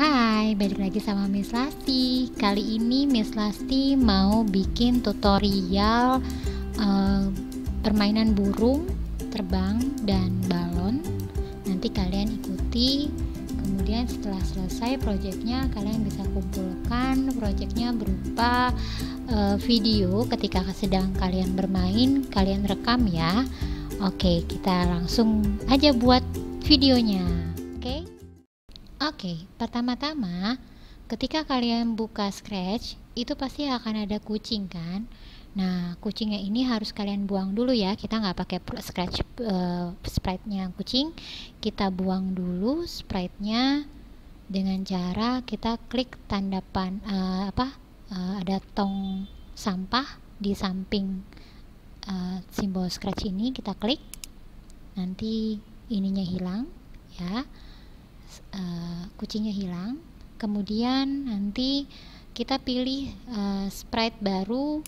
Hai, balik lagi sama Miss Lasti. Kali ini Miss Lasti mau bikin tutorial uh, permainan burung, terbang, dan balon. Nanti kalian ikuti. Kemudian setelah selesai projectnya kalian bisa kumpulkan projectnya berupa uh, video ketika sedang kalian bermain, kalian rekam ya. Oke, kita langsung aja buat videonya. Oke, pertama-tama ketika kalian buka Scratch, itu pasti akan ada kucing kan? Nah, kucingnya ini harus kalian buang dulu ya. Kita nggak pakai Scratch uh, sprite-nya kucing. Kita buang dulu sprite-nya dengan cara kita klik tanda pan uh, apa? Uh, ada tong sampah di samping uh, simbol Scratch ini, kita klik. Nanti ininya hilang ya uh, kucingnya hilang kemudian nanti kita pilih uh, sprite baru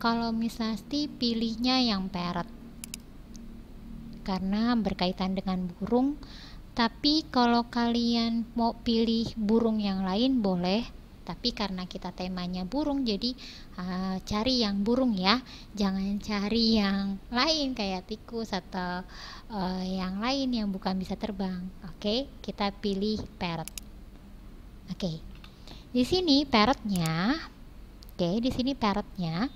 kalau misalnya pilihnya yang parrot karena berkaitan dengan burung tapi kalau kalian mau pilih burung yang lain boleh tapi karena kita temanya burung jadi uh, cari yang burung ya jangan cari yang lain kayak tikus atau uh, yang lain yang bukan bisa terbang oke okay? kita pilih parrot oke okay. di sini parrotnya oke okay, di sini parrotnya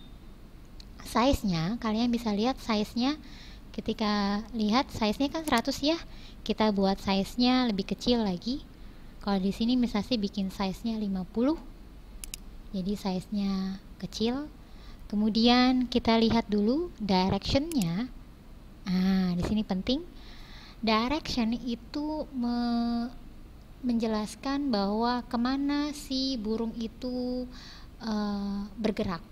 size-nya kalian bisa lihat size-nya ketika lihat size-nya kan 100 ya kita buat size-nya lebih kecil lagi kalau di sini misalnya bikin size-nya 50 jadi size-nya kecil kemudian kita lihat dulu direction-nya Nah, di sini penting direction itu me menjelaskan bahwa kemana si burung itu uh, bergerak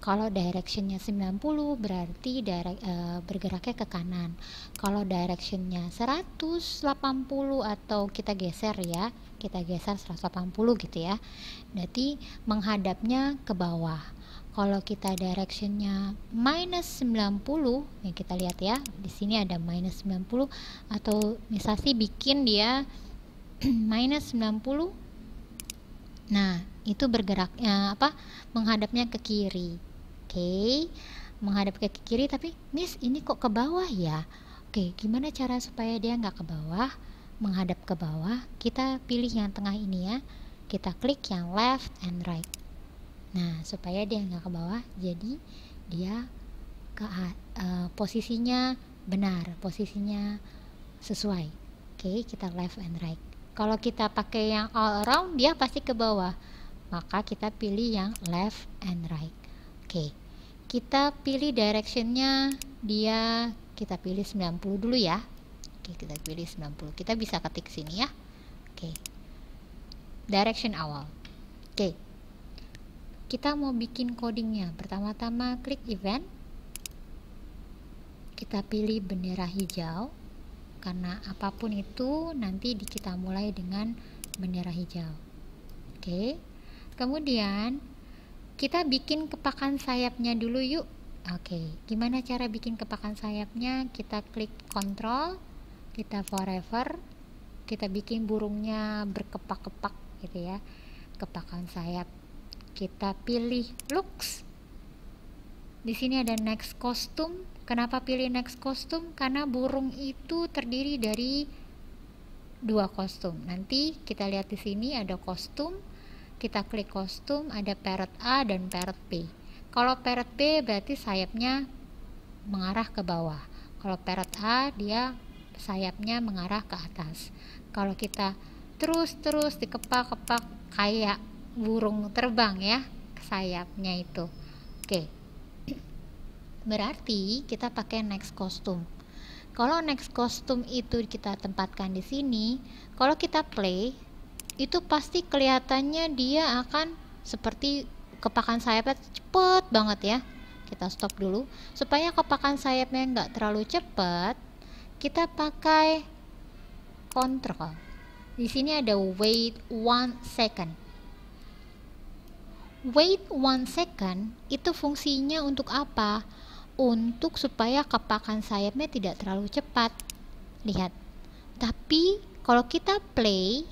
kalau directionnya 90 berarti direk, e, bergeraknya ke kanan. Kalau directionnya 180 atau kita geser ya, kita geser 180 gitu ya. Berarti menghadapnya ke bawah. Kalau kita directionnya minus 90, ya kita lihat ya, di sini ada minus 90 atau misalnya bikin dia minus 90. Nah, itu bergeraknya eh, apa? Menghadapnya ke kiri okay, menghadap ke kiri tapi miss ini kok ke bawah ya oke okay, gimana cara supaya dia nggak ke bawah menghadap ke bawah kita pilih yang tengah ini ya kita klik yang left and right nah supaya dia nggak ke bawah jadi dia ke uh, posisinya benar posisinya sesuai oke okay, kita left and right kalau kita pakai yang all around dia pasti ke bawah maka kita pilih yang left and right Oke, kita pilih directionnya dia kita pilih 90 dulu ya. Oke, kita pilih 90. Kita bisa ketik sini ya. Oke. Direction awal. Oke. Kita mau bikin codingnya. Pertama-tama klik event. Kita pilih bendera hijau karena apapun itu nanti kita mulai dengan bendera hijau. Oke. Kemudian kita bikin kepakan sayapnya dulu yuk oke gimana cara bikin kepakan sayapnya kita klik kontrol kita forever kita bikin burungnya berkepak-kepak gitu ya kepakan sayap kita pilih looks di sini ada next Costume. kenapa pilih next Costume? karena burung itu terdiri dari dua kostum nanti kita lihat di sini ada Costume kita klik kostum ada parrot A dan parrot B kalau parrot B berarti sayapnya mengarah ke bawah kalau parrot A dia sayapnya mengarah ke atas kalau kita terus-terus dikepak-kepak kayak burung terbang ya sayapnya itu oke berarti kita pakai next kostum kalau next kostum itu kita tempatkan di sini kalau kita play itu pasti kelihatannya dia akan seperti kepakan sayapnya cepet banget ya kita stop dulu supaya kepakan sayapnya nggak terlalu cepet kita pakai kontrol di sini ada wait one second wait one second itu fungsinya untuk apa? Untuk supaya kepakan sayapnya tidak terlalu cepat. Lihat. Tapi kalau kita play,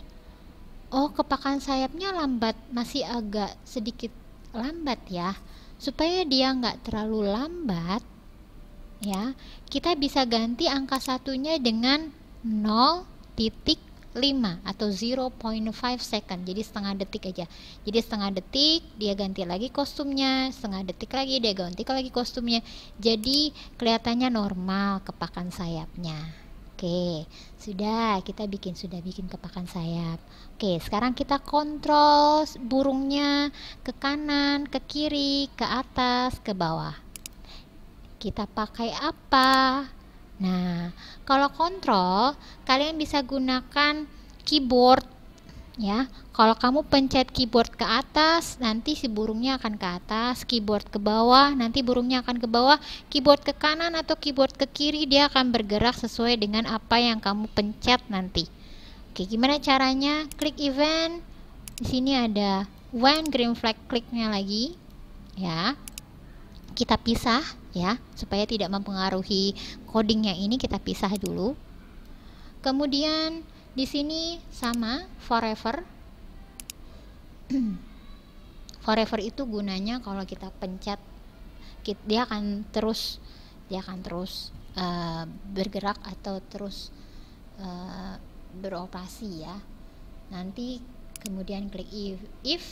Oh, kepakan sayapnya lambat, masih agak sedikit lambat ya. Supaya dia nggak terlalu lambat, ya, kita bisa ganti angka satunya dengan 0.5 atau 0.5 second. Jadi setengah detik aja. Jadi setengah detik dia ganti lagi kostumnya, setengah detik lagi dia ganti lagi kostumnya. Jadi kelihatannya normal kepakan sayapnya. Oke, sudah kita bikin sudah bikin kepakan sayap. Oke, sekarang kita kontrol burungnya ke kanan, ke kiri, ke atas, ke bawah. Kita pakai apa? Nah, kalau kontrol kalian bisa gunakan keyboard ya. Kalau kamu pencet keyboard ke atas, nanti si burungnya akan ke atas, keyboard ke bawah, nanti burungnya akan ke bawah, keyboard ke kanan atau keyboard ke kiri dia akan bergerak sesuai dengan apa yang kamu pencet nanti. Oke, gimana caranya? Klik event. Di sini ada when green flag kliknya lagi, ya. Kita pisah ya, supaya tidak mempengaruhi coding yang ini kita pisah dulu. Kemudian di sini sama forever. forever itu gunanya kalau kita pencet dia akan terus dia akan terus uh, bergerak atau terus uh, beroperasi ya. Nanti kemudian klik if, if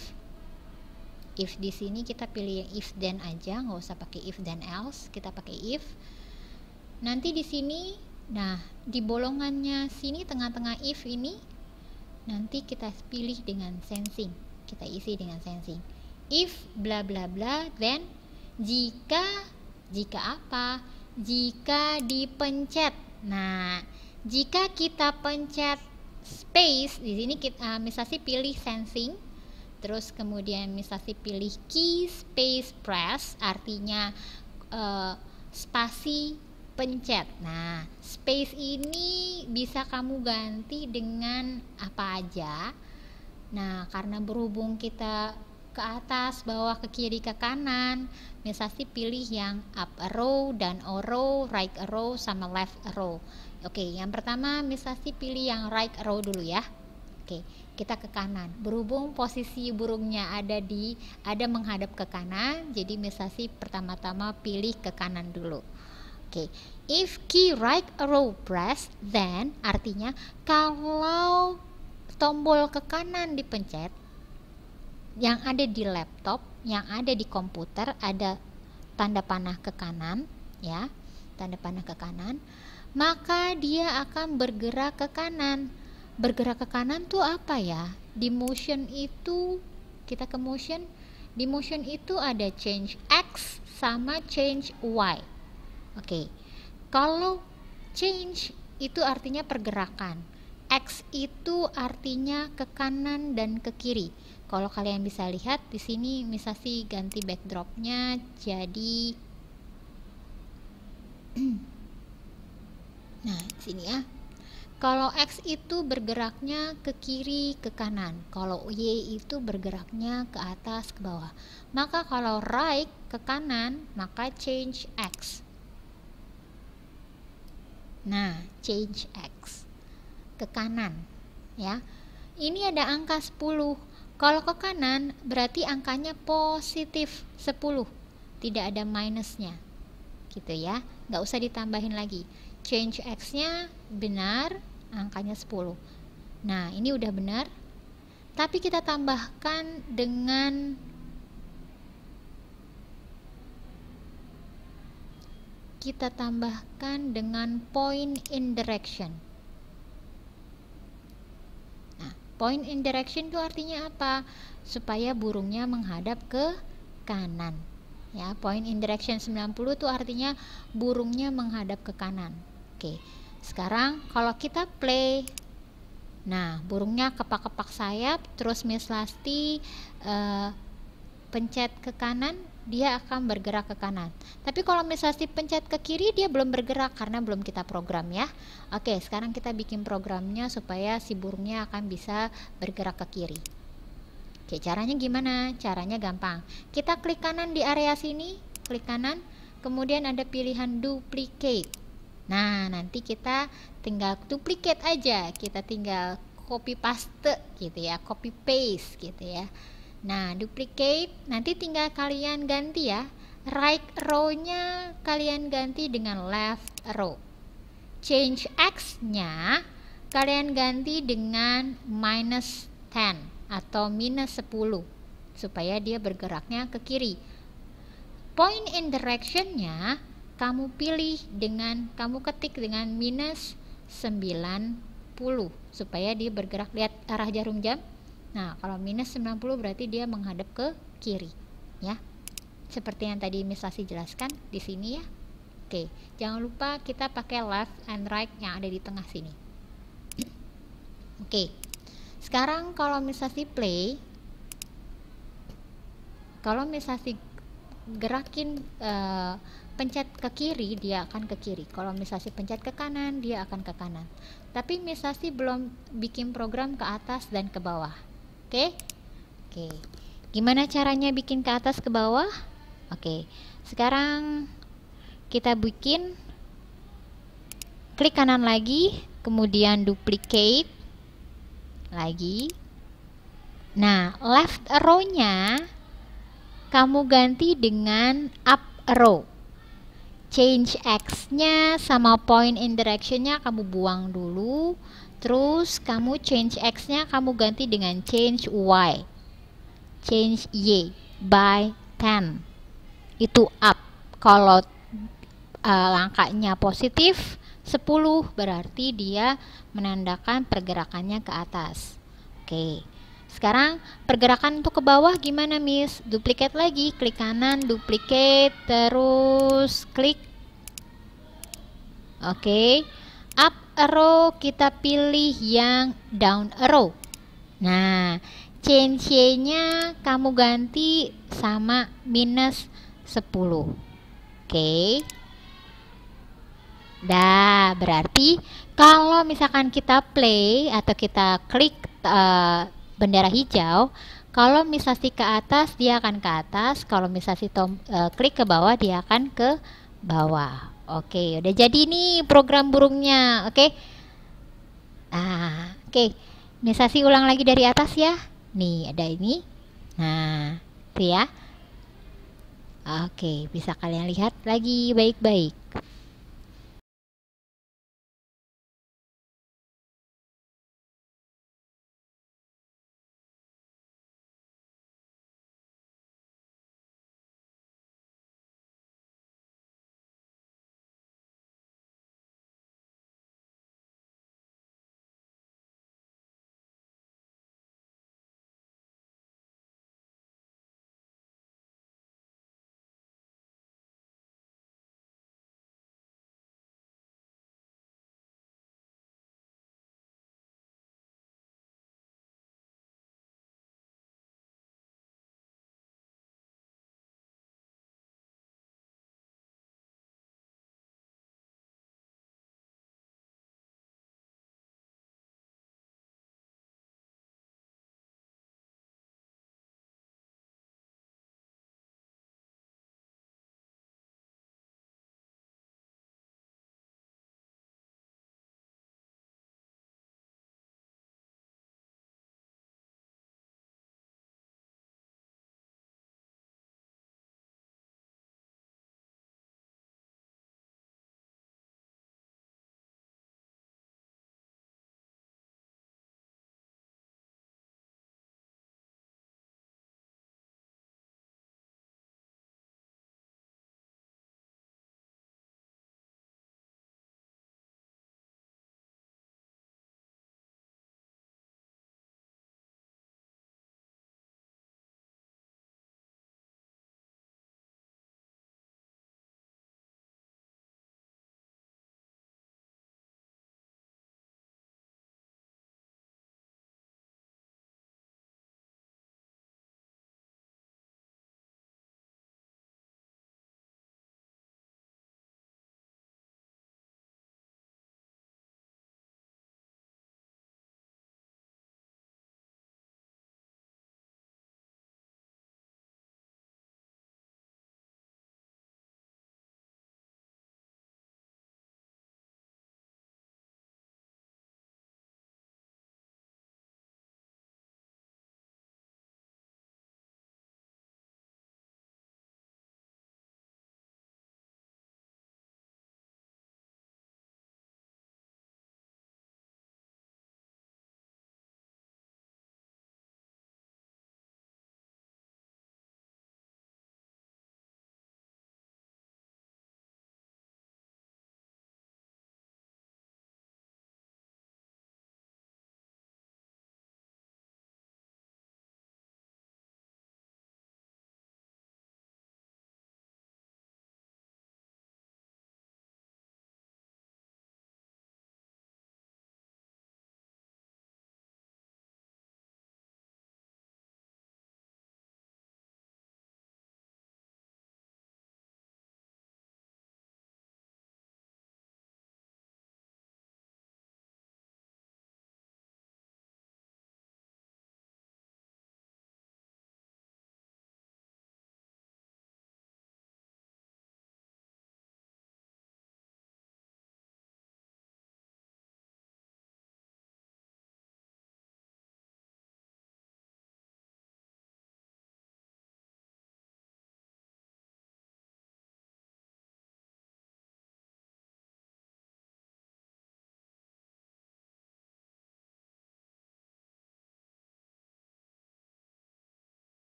if di sini kita pilih yang if then aja nggak usah pakai if then else kita pakai if nanti di sini Nah, di bolongannya sini tengah-tengah if ini nanti kita pilih dengan sensing. Kita isi dengan sensing. If bla bla bla then jika jika apa? Jika dipencet. Nah, jika kita pencet space di sini kita uh, misalnya pilih sensing terus kemudian misalnya pilih key space press artinya uh, spasi pencet. Nah, space ini bisa kamu ganti dengan apa aja. Nah, karena berhubung kita ke atas, bawah, ke kiri, ke kanan, misalnya pilih yang up a dan down a row, right a row, sama left a row. Oke, yang pertama misalnya pilih yang right a row dulu ya. Oke, kita ke kanan. Berhubung posisi burungnya ada di ada menghadap ke kanan, jadi misalnya pertama-tama pilih ke kanan dulu. Oke, okay. if key right arrow press, then artinya kalau tombol ke kanan dipencet, yang ada di laptop, yang ada di komputer ada tanda panah ke kanan, ya, tanda panah ke kanan, maka dia akan bergerak ke kanan. Bergerak ke kanan tuh apa ya? Di motion itu kita ke motion, di motion itu ada change x sama change y. Oke. Okay. Kalau change itu artinya pergerakan. X itu artinya ke kanan dan ke kiri. Kalau kalian bisa lihat di sini Misasi ganti backdropnya jadi Nah, sini ya. Kalau X itu bergeraknya ke kiri, ke kanan. Kalau Y itu bergeraknya ke atas, ke bawah. Maka kalau right ke kanan, maka change X. Nah, change X ke kanan ya. Ini ada angka 10. Kalau ke kanan berarti angkanya positif 10. Tidak ada minusnya. Gitu ya. Nggak usah ditambahin lagi. Change X-nya benar, angkanya 10. Nah, ini udah benar. Tapi kita tambahkan dengan kita tambahkan dengan point in direction. Nah, point in direction itu artinya apa? Supaya burungnya menghadap ke kanan. Ya, point in direction 90 itu artinya burungnya menghadap ke kanan. Oke. Sekarang kalau kita play Nah, burungnya kepak-kepak sayap, terus Miss Lasti uh, pencet ke kanan, dia akan bergerak ke kanan. Tapi kalau misalnya dipencet ke kiri, dia belum bergerak karena belum kita program ya. Oke, sekarang kita bikin programnya supaya si burungnya akan bisa bergerak ke kiri. Oke, caranya gimana? Caranya gampang. Kita klik kanan di area sini, klik kanan, kemudian ada pilihan duplicate. Nah, nanti kita tinggal duplicate aja. Kita tinggal copy paste gitu ya, copy paste gitu ya. Nah, duplicate nanti tinggal kalian ganti ya. Right row-nya kalian ganti dengan left row. Change x-nya kalian ganti dengan minus 10 atau minus 10 supaya dia bergeraknya ke kiri. Point in direction-nya kamu pilih dengan kamu ketik dengan minus 90 supaya dia bergerak lihat arah jarum jam Nah, kalau minus 90 berarti dia menghadap ke kiri, ya. Seperti yang tadi Miss Lasi jelaskan di sini ya. Oke, jangan lupa kita pakai left and right yang ada di tengah sini. Oke, sekarang kalau Miss Lasi play, kalau Miss Lasi gerakin uh, pencet ke kiri dia akan ke kiri kalau misalnya pencet ke kanan dia akan ke kanan tapi misalnya belum bikin program ke atas dan ke bawah Oke. Oke. Gimana caranya bikin ke atas ke bawah? Oke. Sekarang kita bikin klik kanan lagi, kemudian duplicate lagi. Nah, left arrow-nya kamu ganti dengan up arrow. Change X-nya sama point in direction nya kamu buang dulu Terus kamu change X-nya kamu ganti dengan change Y. Change Y by 10. Itu up. Kalau uh, langkahnya positif 10 berarti dia menandakan pergerakannya ke atas. Oke. Sekarang pergerakan untuk ke bawah gimana Miss? Duplikat lagi, klik kanan, duplikat, terus klik. Oke. Up arrow kita pilih yang down arrow. Nah, change C-nya kamu ganti sama minus 10. Oke. Okay. Dah, berarti kalau misalkan kita play atau kita klik uh, bendera hijau, kalau misasi ke atas dia akan ke atas, kalau misasi tom, uh, klik ke bawah dia akan ke bawah. Oke, udah jadi nih program burungnya. Oke. Ah, oke. Nih Sasi ulang lagi dari atas ya. Nih, ada ini. Nah, itu ya. Oke, bisa kalian lihat lagi baik-baik.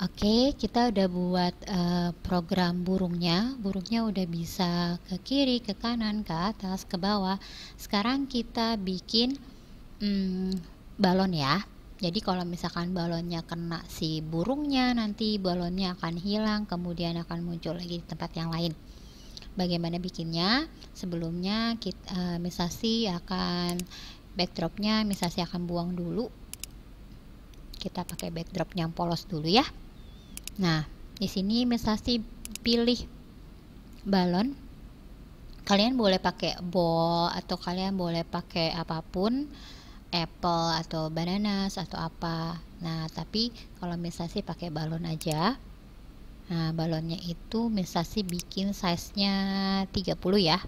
Oke, kita udah buat uh, program burungnya. Burungnya udah bisa ke kiri, ke kanan, ke atas, ke bawah. Sekarang kita bikin hmm, balon ya. Jadi kalau misalkan balonnya kena si burungnya, nanti balonnya akan hilang, kemudian akan muncul lagi di tempat yang lain. Bagaimana bikinnya? Sebelumnya kita, uh, eh, misasi akan backdropnya, misasi akan buang dulu. Kita pakai backdrop yang polos dulu ya. Nah, di sini misalnya pilih balon. Kalian boleh pakai ball atau kalian boleh pakai apapun, apple atau bananas atau apa. Nah, tapi kalau misalnya pakai balon aja. Nah, balonnya itu misalnya bikin size-nya 30 ya.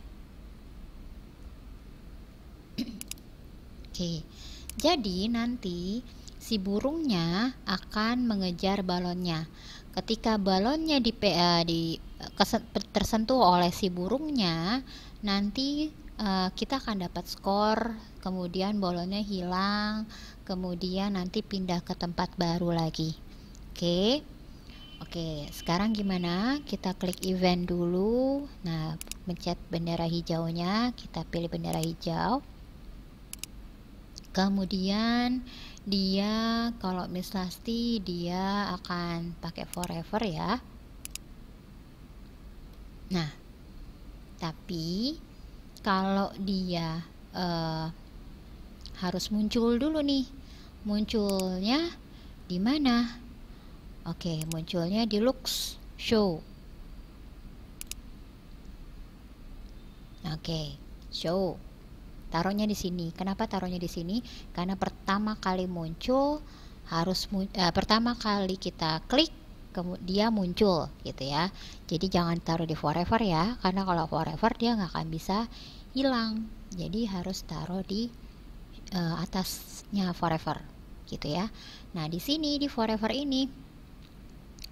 Oke. Jadi nanti si burungnya akan mengejar balonnya. Ketika balonnya di, uh, di eh, tersentuh oleh si burungnya, nanti uh, kita akan dapat skor, kemudian balonnya hilang, kemudian nanti pindah ke tempat baru lagi. Oke. Okay. Oke, sekarang gimana? Kita klik event dulu. Nah, mencet bendera hijaunya, kita pilih bendera hijau. Kemudian dia kalau Miss Lasti dia akan pakai forever ya nah tapi kalau dia uh, harus muncul dulu nih munculnya di mana oke munculnya di looks show oke show taruhnya di sini. Kenapa taruhnya di sini? Karena pertama kali muncul harus mun uh, eh, pertama kali kita klik dia muncul gitu ya. Jadi jangan taruh di forever ya, karena kalau forever dia nggak akan bisa hilang. Jadi harus taruh di uh, atasnya forever gitu ya. Nah, di sini di forever ini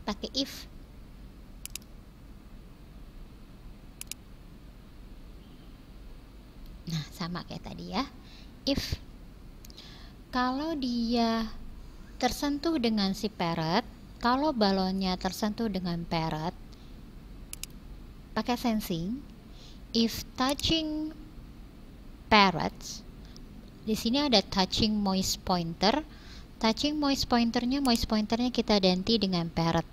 pakai if Nah, sama kayak tadi ya. If kalau dia tersentuh dengan si parrot, kalau balonnya tersentuh dengan parrot, pakai sensing, if touching parrots, di sini ada touching moist pointer, touching moist pointernya, moist pointernya kita ganti dengan parrot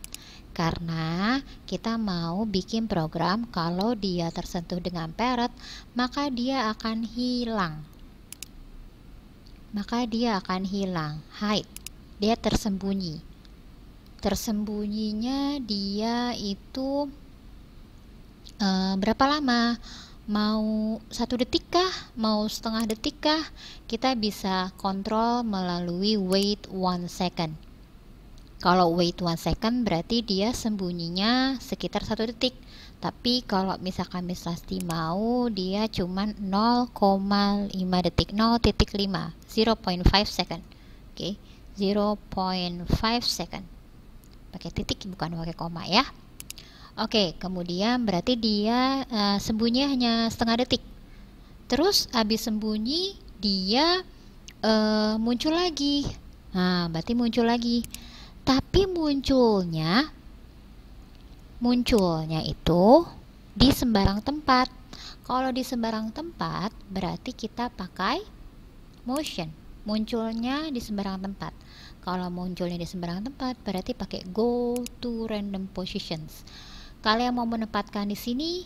karena kita mau bikin program kalau dia tersentuh dengan parrot maka dia akan hilang maka dia akan hilang hide dia tersembunyi tersembunyinya dia itu uh, berapa lama mau satu detik kah mau setengah detik kah kita bisa kontrol melalui wait one second kalau wait one second berarti dia sembunyinya sekitar satu detik. Tapi kalau misalkan Miss Lasti mau dia cuma 0,5 detik, 0.5, 0.5 second. Oke, okay. 0.5 second. Pakai titik bukan pakai koma ya. Oke, okay, kemudian berarti dia uh, sembunyi hanya setengah detik. Terus habis sembunyi dia uh, muncul lagi. Nah, berarti muncul lagi tapi munculnya munculnya itu di sembarang tempat. Kalau di sembarang tempat berarti kita pakai motion. Munculnya di sembarang tempat. Kalau munculnya di sembarang tempat berarti pakai go to random positions. Kalian mau menempatkan di sini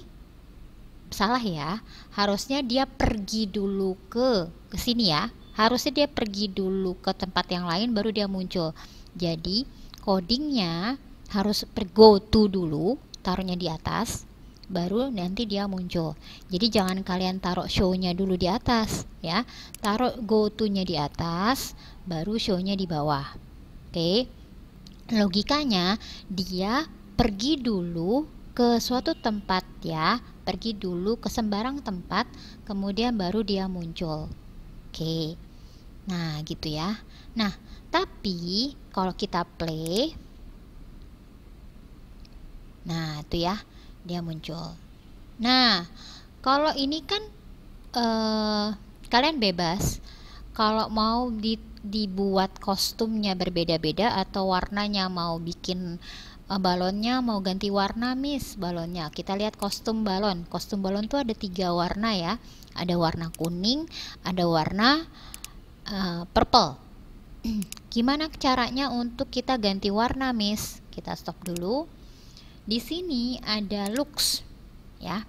salah ya. Harusnya dia pergi dulu ke ke sini ya. Harusnya dia pergi dulu ke tempat yang lain baru dia muncul. Jadi codingnya harus go to dulu, taruhnya di atas, baru nanti dia muncul. Jadi jangan kalian taruh show-nya dulu di atas ya. Taruh go to-nya di atas, baru show-nya di bawah. Oke. Okay? Logikanya dia pergi dulu ke suatu tempat ya, pergi dulu ke sembarang tempat, kemudian baru dia muncul. Oke. Okay. Nah, gitu ya. Nah, tapi kalau kita play nah itu ya dia muncul nah kalau ini kan eh, kalian bebas kalau mau di, dibuat kostumnya berbeda-beda atau warnanya mau bikin eh, balonnya mau ganti warna miss balonnya kita lihat kostum balon kostum balon tuh ada tiga warna ya ada warna kuning ada warna eh, purple Gimana caranya untuk kita ganti warna, Miss? Kita stop dulu. Di sini ada looks, ya.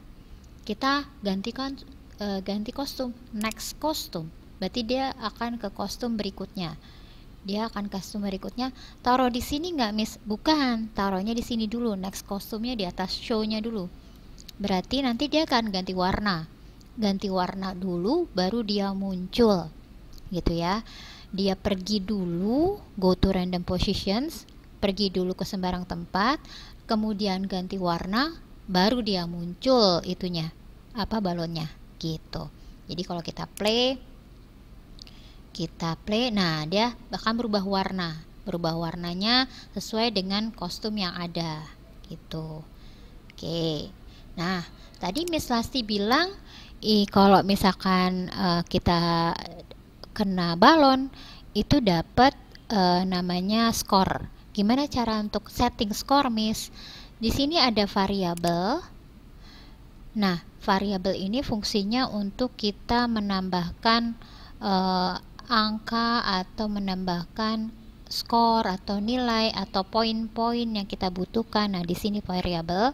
Kita gantikan uh, eh, ganti kostum, next kostum. Berarti dia akan ke kostum berikutnya. Dia akan kostum berikutnya. Taruh di sini nggak, Miss? Bukan, taruhnya di sini dulu. Next kostumnya di atas show-nya dulu. Berarti nanti dia akan ganti warna. Ganti warna dulu, baru dia muncul, gitu ya dia pergi dulu go to random positions pergi dulu ke sembarang tempat kemudian ganti warna baru dia muncul itunya apa balonnya gitu jadi kalau kita play kita play nah dia bahkan berubah warna berubah warnanya sesuai dengan kostum yang ada gitu oke nah tadi Miss Lasti bilang i kalau misalkan uh, kita kena balon itu dapat e, namanya skor. Gimana cara untuk setting skor, Miss? Di sini ada variabel. Nah, variabel ini fungsinya untuk kita menambahkan e, angka atau menambahkan skor atau nilai atau poin-poin yang kita butuhkan. Nah, di sini variabel.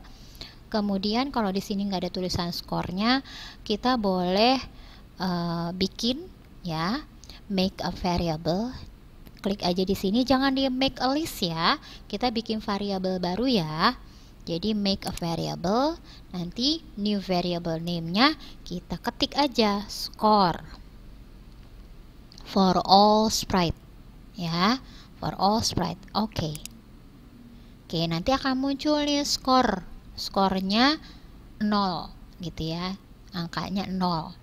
Kemudian kalau di sini nggak ada tulisan skornya, kita boleh uh, bikin ya make a variable klik aja di sini jangan di make a list ya kita bikin variable baru ya jadi make a variable nanti new variable name-nya kita ketik aja score for all sprite ya for all sprite oke okay. oke okay, nanti akan muncul nih score skornya 0 gitu ya angkanya 0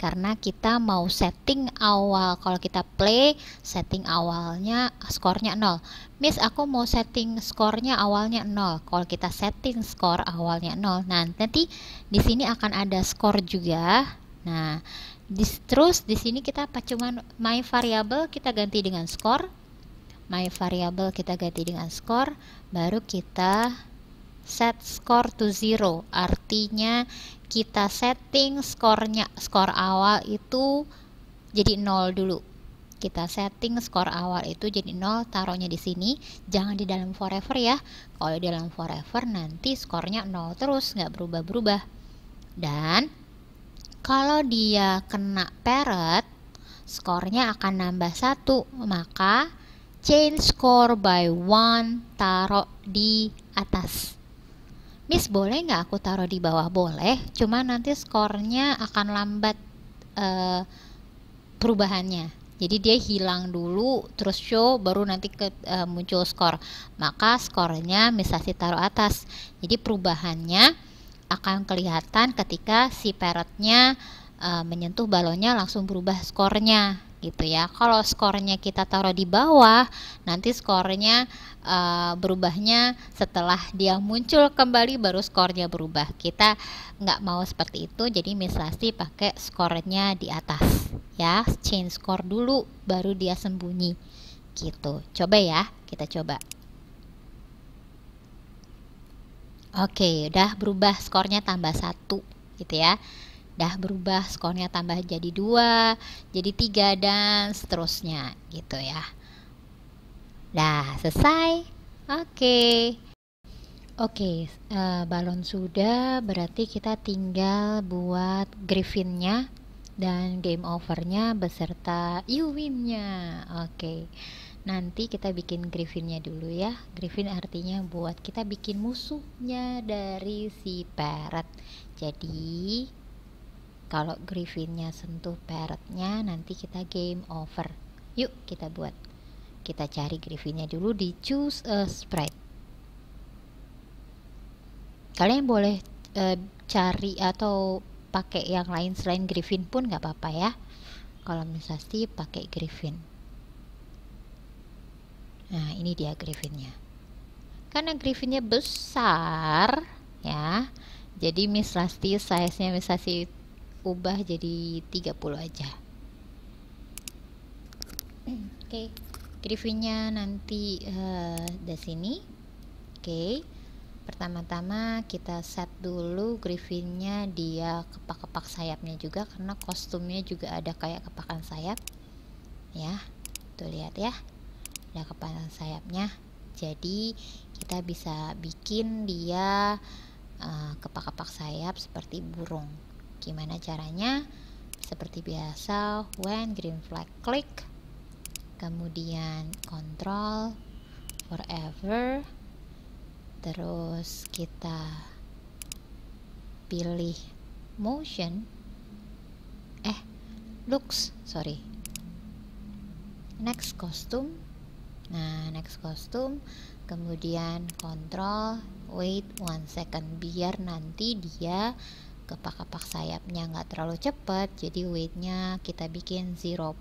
karena kita mau setting awal kalau kita play setting awalnya skornya 0 Miss aku mau setting skornya awalnya 0 kalau kita setting skor awalnya 0 nah nanti di sini akan ada skor juga nah di, terus di sini kita apa cuman my variable kita ganti dengan skor my variable kita ganti dengan skor baru kita set score to zero artinya kita setting skornya skor awal itu jadi nol dulu kita setting skor awal itu jadi nol taruhnya di sini jangan di dalam forever ya kalau di dalam forever nanti skornya nol terus nggak berubah-berubah dan kalau dia kena parrot skornya akan nambah satu maka change score by one taruh di atas Miss boleh nggak aku taruh di bawah? Boleh, cuma nanti skornya akan lambat uh, perubahannya. Jadi dia hilang dulu, terus show, baru nanti ke, uh, muncul skor. Maka skornya Miss taruh atas. Jadi perubahannya akan kelihatan ketika si parrotnya uh, eh, menyentuh balonnya langsung berubah skornya gitu ya. Kalau skornya kita taruh di bawah, nanti skornya e, berubahnya setelah dia muncul kembali baru skornya berubah. Kita nggak mau seperti itu, jadi misalnya pakai skornya di atas ya. Change score dulu baru dia sembunyi. Gitu. Coba ya, kita coba. Oke, udah berubah skornya tambah satu gitu ya dah berubah skornya tambah jadi dua jadi tiga dan seterusnya gitu ya dah selesai oke oke eh, balon sudah berarti kita tinggal buat griffinnya dan game overnya beserta you winnya oke Nanti kita bikin griffinnya dulu ya. Griffin artinya buat kita bikin musuhnya dari si parrot. Jadi kalau Griffinnya sentuh Parrotnya, nanti kita game over. Yuk kita buat. Kita cari Griffinnya dulu di choose a sprite. Kalian boleh e, cari atau pakai yang lain selain Griffin pun nggak apa-apa ya. Kalau misalnya pakai Griffin. Nah ini dia Griffinnya. Karena Griffinnya besar ya, jadi Miss Rasti size-nya Miss Lasti ubah jadi 30 aja oke okay. griffinnya nanti uh, di sini oke okay. pertama-tama kita set dulu griffinnya dia kepak-kepak sayapnya juga karena kostumnya juga ada kayak kepakan sayap ya tuh lihat ya ada kepakan sayapnya jadi kita bisa bikin dia uh, kepak-kepak sayap seperti burung Gimana caranya? Seperti biasa, when green flag click, kemudian control forever, terus kita pilih motion, eh looks, sorry, next costume, nah next costume, kemudian control wait one second biar nanti dia kepak-kepak sayapnya nggak terlalu cepat jadi weightnya kita bikin 0.5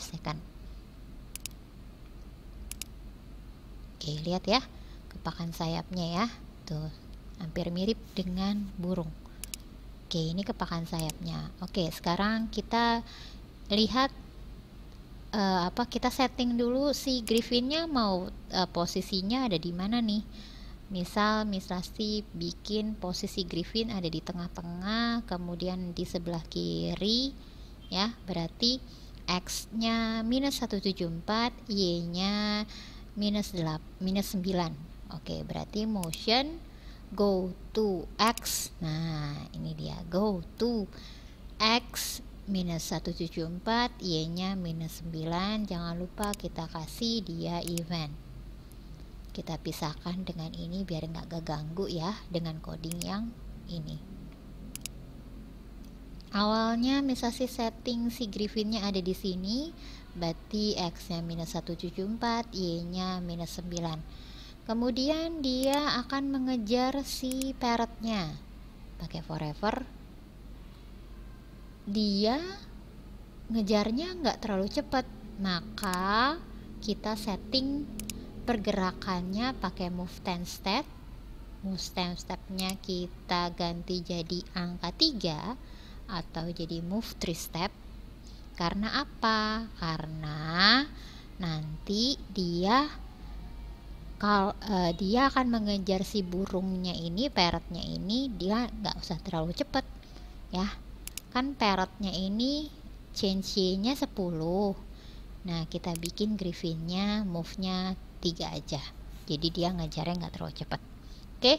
second oke lihat ya kepakan sayapnya ya tuh hampir mirip dengan burung oke ini kepakan sayapnya oke sekarang kita lihat uh, apa kita setting dulu si griffinnya mau uh, posisinya ada di mana nih Misal Misrasi bikin posisi Griffin ada di tengah-tengah, kemudian di sebelah kiri ya, berarti X-nya minus 174, Y-nya minus 8, minus 9. Oke, berarti motion go to X. Nah, ini dia go to X minus 174, Y-nya minus 9. Jangan lupa kita kasih dia event kita pisahkan dengan ini biar nggak keganggu ya dengan coding yang ini awalnya misalnya setting si griffinnya ada di sini berarti x nya minus 174 y nya minus 9 kemudian dia akan mengejar si parrotnya pakai forever dia ngejarnya nggak terlalu cepat maka kita setting pergerakannya pakai move 10 step move 10 stepnya kita ganti jadi angka 3 atau jadi move 3 step karena apa? karena nanti dia kal uh, dia akan mengejar si burungnya ini parrotnya ini dia nggak usah terlalu cepat ya kan parrotnya ini change nya 10 nah kita bikin griffinnya move nya tiga aja jadi dia ngajarnya nggak terlalu cepat oke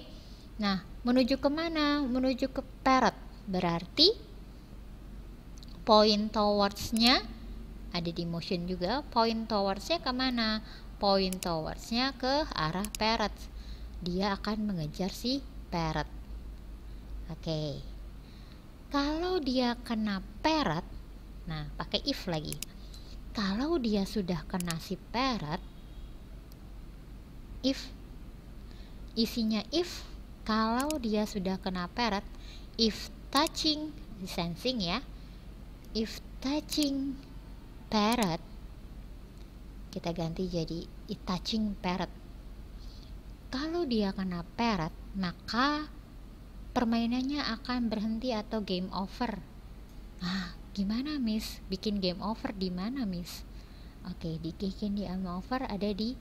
nah menuju kemana menuju ke parrot berarti point towardsnya ada di motion juga point towardsnya kemana point towardsnya ke arah parrot dia akan mengejar si parrot oke kalau dia kena parrot nah pakai if lagi kalau dia sudah kena si parrot if isinya if kalau dia sudah kena peret if touching sensing ya if touching peret kita ganti jadi if touching peret kalau dia kena peret maka permainannya akan berhenti atau game over ah gimana miss bikin game over di mana miss oke okay, di game over ada di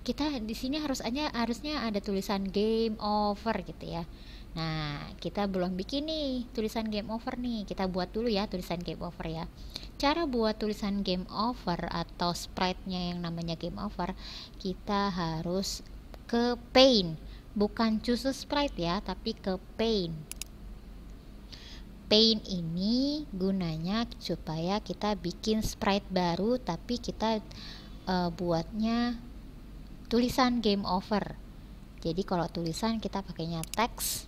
kita di sini harus hanya harusnya ada tulisan game over gitu ya. Nah, kita belum bikin nih tulisan game over nih. Kita buat dulu ya tulisan game over ya. Cara buat tulisan game over atau sprite-nya yang namanya game over, kita harus ke paint, bukan choose sprite ya, tapi ke paint. Paint ini gunanya supaya kita bikin sprite baru tapi kita uh, buatnya tulisan game over jadi kalau tulisan kita pakainya teks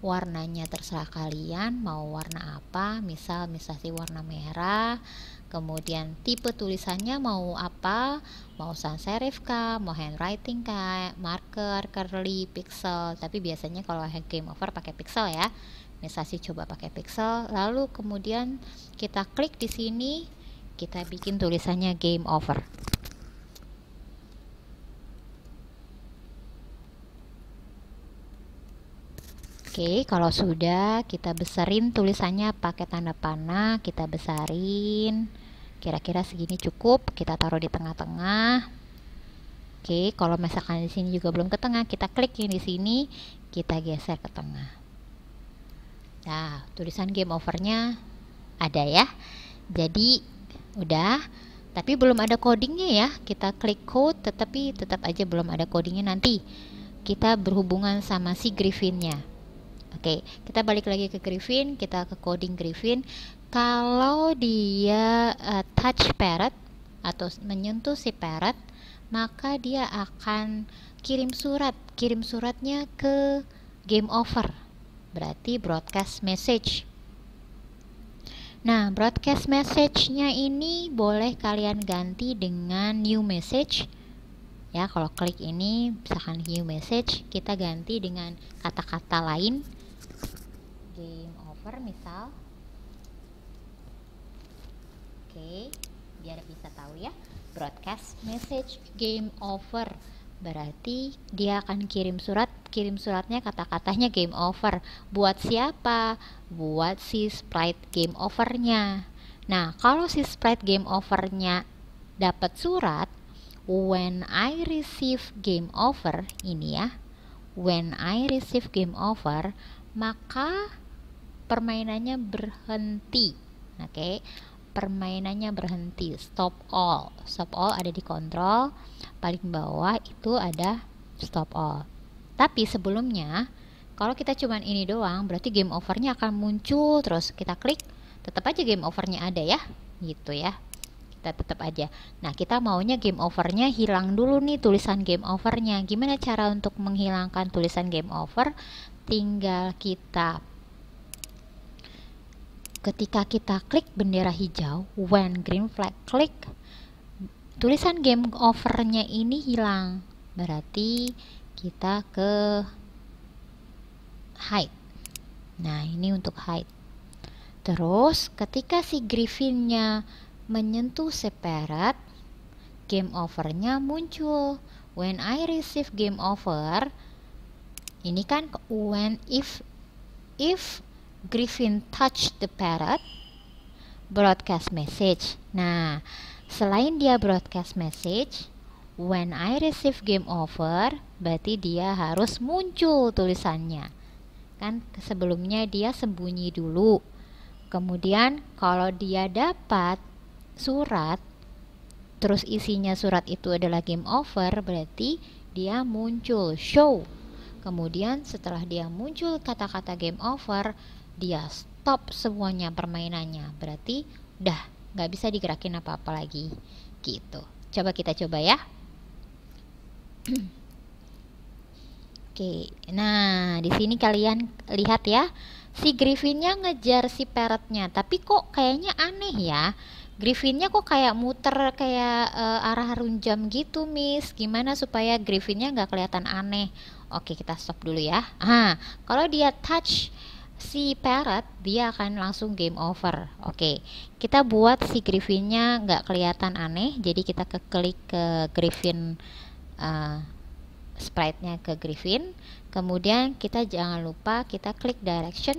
warnanya terserah kalian mau warna apa misal misalnya warna merah kemudian tipe tulisannya mau apa mau sans serif kah mau handwriting kah marker curly pixel tapi biasanya kalau hand game over pakai pixel ya misalnya coba pakai pixel lalu kemudian kita klik di sini kita bikin tulisannya game over Oke, kalau sudah kita besarin tulisannya pakai tanda panah, kita besarin. Kira-kira segini cukup, kita taruh di tengah-tengah. Oke, kalau misalkan di sini juga belum ke tengah, kita klik yang di sini, kita geser ke tengah. Nah, tulisan game overnya ada ya. Jadi udah, tapi belum ada codingnya ya. Kita klik code, tetapi tetap aja belum ada codingnya nanti. Kita berhubungan sama si Griffinnya. Oke, kita balik lagi ke Griffin, kita ke coding Griffin. Kalau dia uh, touch parrot atau menyentuh si parrot, maka dia akan kirim surat. Kirim suratnya ke game over. Berarti broadcast message. Nah, broadcast message-nya ini boleh kalian ganti dengan new message ya kalau klik ini misalkan new message kita ganti dengan kata-kata lain game over misal oke biar bisa tahu ya broadcast message game over berarti dia akan kirim surat kirim suratnya kata-katanya game over buat siapa buat si sprite game overnya nah kalau si sprite game overnya dapat surat when I receive game over ini ya when I receive game over maka permainannya berhenti. Oke. Okay? Permainannya berhenti, stop all. Stop all ada di kontrol, paling bawah itu ada stop all. Tapi sebelumnya, kalau kita cuman ini doang, berarti game overnya akan muncul terus kita klik, tetap aja game overnya ada ya, gitu ya. Kita tetap aja. Nah, kita maunya game overnya hilang dulu nih tulisan game overnya. Gimana cara untuk menghilangkan tulisan game over? Tinggal kita ketika kita klik bendera hijau when green flag klik tulisan game overnya ini hilang berarti kita ke hide nah ini untuk hide terus ketika si griffinnya menyentuh separate game game overnya muncul when I receive game over ini kan when if if Griffin touch the parrot, broadcast message. Nah, selain dia broadcast message, when I receive game over, berarti dia harus muncul tulisannya. Kan sebelumnya dia sembunyi dulu. Kemudian kalau dia dapat surat, terus isinya surat itu adalah game over, berarti dia muncul show. Kemudian setelah dia muncul kata-kata game over, dia stop semuanya permainannya berarti dah nggak bisa digerakin apa-apa lagi gitu coba kita coba ya Oke, nah di sini kalian lihat ya, si Griffinnya ngejar si Peretnya tapi kok kayaknya aneh ya. Griffinnya kok kayak muter kayak uh, arah runjam gitu, Miss. Gimana supaya Griffinnya nggak kelihatan aneh? Oke, kita stop dulu ya. Ah, kalau dia touch si parrot dia akan langsung game over oke okay. kita buat si griffinnya nggak kelihatan aneh jadi kita ke klik ke griffin uh, sprite-nya ke griffin kemudian kita jangan lupa kita klik direction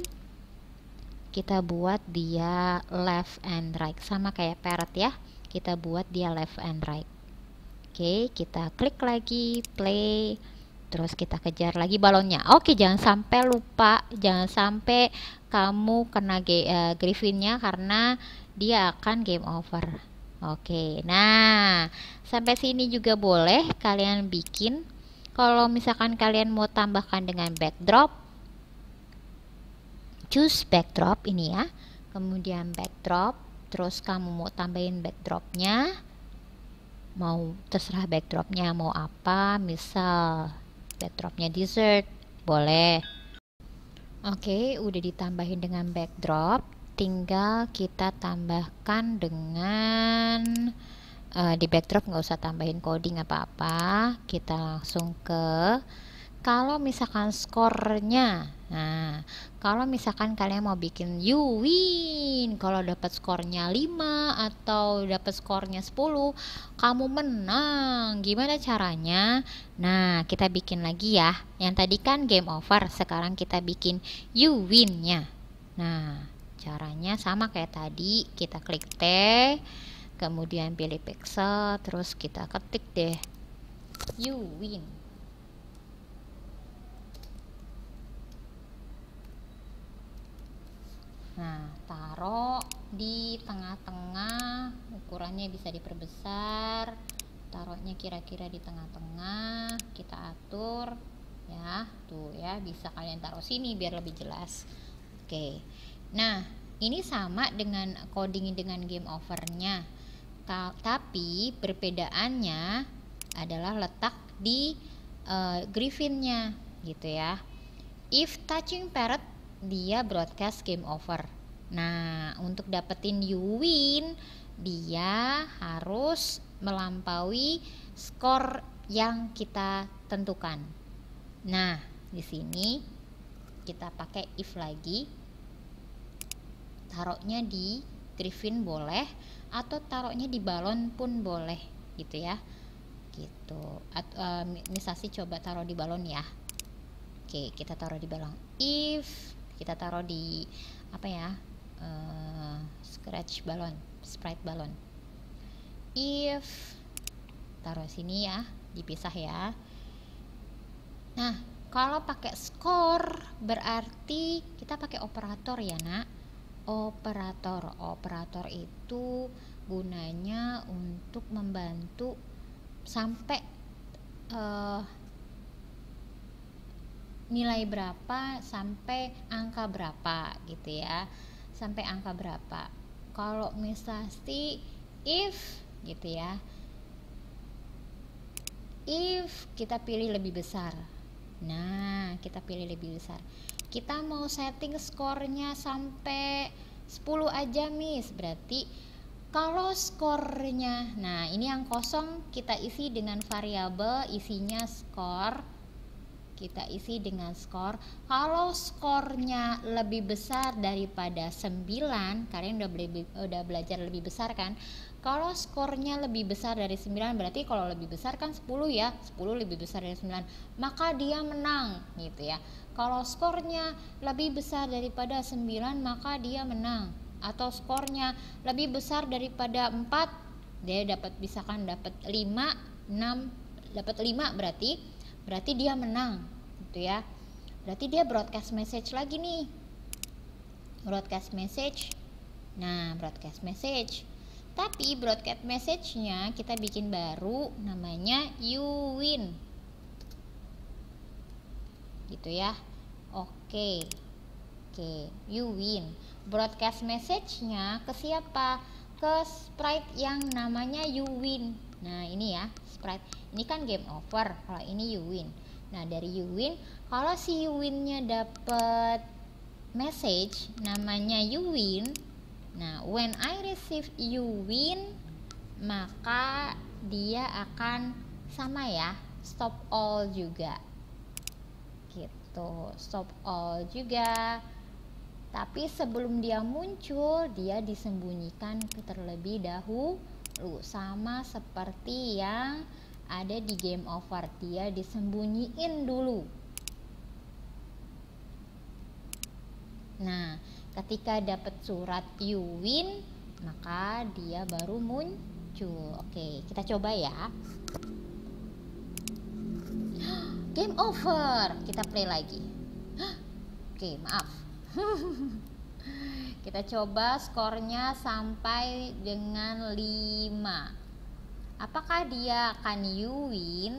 kita buat dia left and right sama kayak parrot ya kita buat dia left and right oke okay, kita klik lagi play terus kita kejar lagi balonnya oke jangan sampai lupa jangan sampai kamu kena ge, uh, griffinnya karena dia akan game over oke nah sampai sini juga boleh kalian bikin kalau misalkan kalian mau tambahkan dengan backdrop choose backdrop ini ya kemudian backdrop terus kamu mau tambahin backdropnya mau terserah backdropnya mau apa misal backdropnya dessert boleh oke udah ditambahin dengan backdrop tinggal kita tambahkan dengan uh, di backdrop nggak usah tambahin coding apa-apa kita langsung ke kalau misalkan skornya nah kalau misalkan kalian mau bikin you win kalau dapat skornya 5 atau dapat skornya 10 kamu menang gimana caranya nah kita bikin lagi ya yang tadi kan game over sekarang kita bikin you winnya nah caranya sama kayak tadi kita klik T kemudian pilih pixel terus kita ketik deh you win Nah, taruh di tengah-tengah, ukurannya bisa diperbesar. Taruhnya kira-kira di tengah-tengah, kita atur ya. Tuh ya, bisa kalian taruh sini biar lebih jelas. Oke. Nah, ini sama dengan coding dengan game overnya. Ta tapi perbedaannya adalah letak di uh, griffinnya gitu ya. If touching parrot dia broadcast game over. Nah, untuk dapetin you win, dia harus melampaui skor yang kita tentukan. Nah, di sini kita pakai if lagi. Taruhnya di griffin boleh atau taruhnya di balon pun boleh gitu ya. Gitu. At, uh, misasi coba taruh di balon ya. Oke, kita taruh di balon. If kita taruh di apa ya uh, scratch balon sprite balon if taruh sini ya dipisah ya nah kalau pakai score berarti kita pakai operator ya nak operator operator itu gunanya untuk membantu sampai uh, nilai berapa sampai angka berapa gitu ya sampai angka berapa kalau misalnya if gitu ya if kita pilih lebih besar nah kita pilih lebih besar kita mau setting skornya sampai 10 aja miss berarti kalau skornya nah ini yang kosong kita isi dengan variabel isinya skor kita isi dengan skor. Kalau skornya lebih besar daripada 9, kalian udah, beli, udah belajar lebih besar kan? Kalau skornya lebih besar dari 9, berarti kalau lebih besar kan 10 ya, 10 lebih besar dari 9, maka dia menang gitu ya. Kalau skornya lebih besar daripada 9, maka dia menang. Atau skornya lebih besar daripada 4, dia dapat misalkan dapat 5, 6, dapat 5 berarti berarti dia menang gitu ya berarti dia broadcast message lagi nih broadcast message nah broadcast message tapi broadcast message-nya kita bikin baru namanya you win gitu ya oke oke you win broadcast message-nya ke siapa ke sprite yang namanya you win nah ini ya subscribe ini kan game over kalau ini you win nah dari you win kalau si you winnya dapat message namanya you win nah when I receive you win maka dia akan sama ya stop all juga gitu stop all juga tapi sebelum dia muncul dia disembunyikan terlebih dahulu lu sama seperti yang ada di game over dia disembunyiin dulu nah ketika dapat surat you win maka dia baru muncul oke kita coba ya game over kita play lagi oke maaf Kita coba skornya sampai dengan 5. Apakah dia akan you win?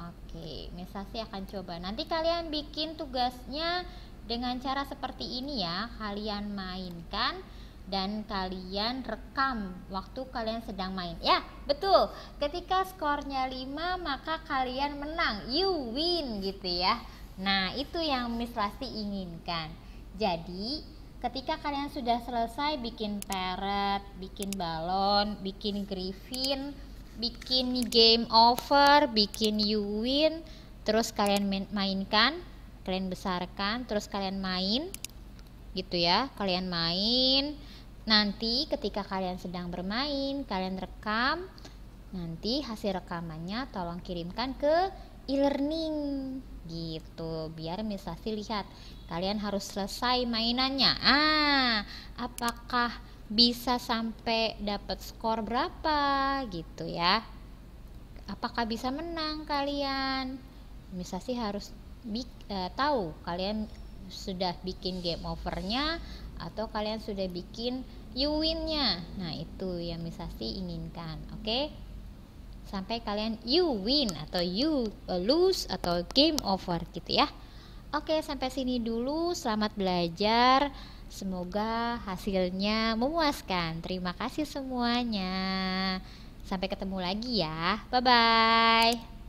Oke, Mesasi akan coba. Nanti kalian bikin tugasnya dengan cara seperti ini ya. Kalian mainkan dan kalian rekam waktu kalian sedang main. Ya, betul. Ketika skornya 5, maka kalian menang. You win gitu ya. Nah, itu yang Miss Lasti inginkan. Jadi, ketika kalian sudah selesai bikin parrot, bikin balon, bikin griffin, bikin game over, bikin you win, terus kalian mainkan, kalian besarkan, terus kalian main gitu ya, kalian main. Nanti ketika kalian sedang bermain, kalian rekam. Nanti hasil rekamannya tolong kirimkan ke e-learning gitu biar misasi lihat kalian harus selesai mainannya ah apakah bisa sampai dapat skor berapa gitu ya apakah bisa menang kalian misasi harus big, uh, eh, tahu kalian sudah bikin game overnya atau kalian sudah bikin you winnya nah itu yang misasi inginkan oke okay? sampai kalian you win atau you uh, lose atau game over gitu ya. Oke, sampai sini dulu. Selamat belajar. Semoga hasilnya memuaskan. Terima kasih semuanya. Sampai ketemu lagi ya. Bye bye.